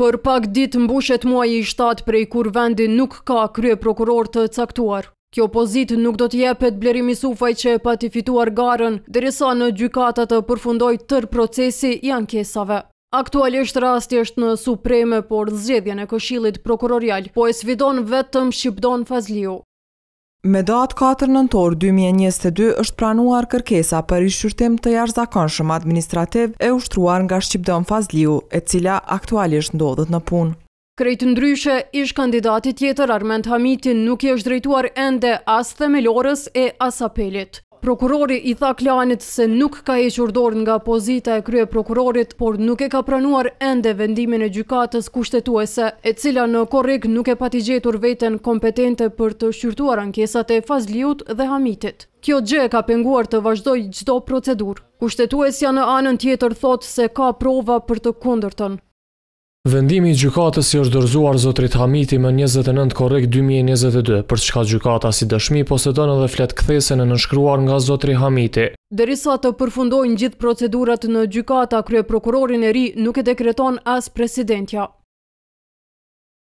Për pak ditë mbushet muaj i shtatë prej kur vendin nuk ka krye prokuror të caktuar. Kjo pozit nuk do t'jepet blerimi sufaj që e pati fituar garen, dërisa në gjykatat të përfundoj tër procesi i ankesave. Aktualisht rasti është në supreme, por zgjedhjen e këshilit prokurorial, po e svidon vetëm Shqipdon Fazliu. Me datë 4 nëntor 2022 është pranuar kërkesa për i shqyrtim të jash shumë administrativ e ushtruar nga Shqipdon Fazliu, e cila aktualisht ndodhët në punë. Krejtë ndryshe, ish kandidati tjetër Arment Hamitin nuk i është drejtuar ende as themelorës e as apelit prokurori i tha klanit se nuk ka e shurdor nga pozita e krye prokurorit, por nuk e ka pranuar ende vendimin e gjykatës kushtetuese, e cila në korek nuk e pati gjetur veten kompetente për të shqyrtuar ankesat e fazliut dhe hamitit. Kjo gjë ka penguar të vazhdoj gjdo procedur. Kushtetuesja në anën tjetër thot se ka prova për të kundërton. Vendimi i gjykatës i është dërzuar Zotrit Hamiti më 29 korek 2022, për çka gjykata si dëshmi posedon edhe flet këthesen e nëshkruar nga Zotri Hamiti. Dërisa të përfundojnë gjithë procedurat në gjykata, krye prokurorin e ri nuk e dekreton as presidentja.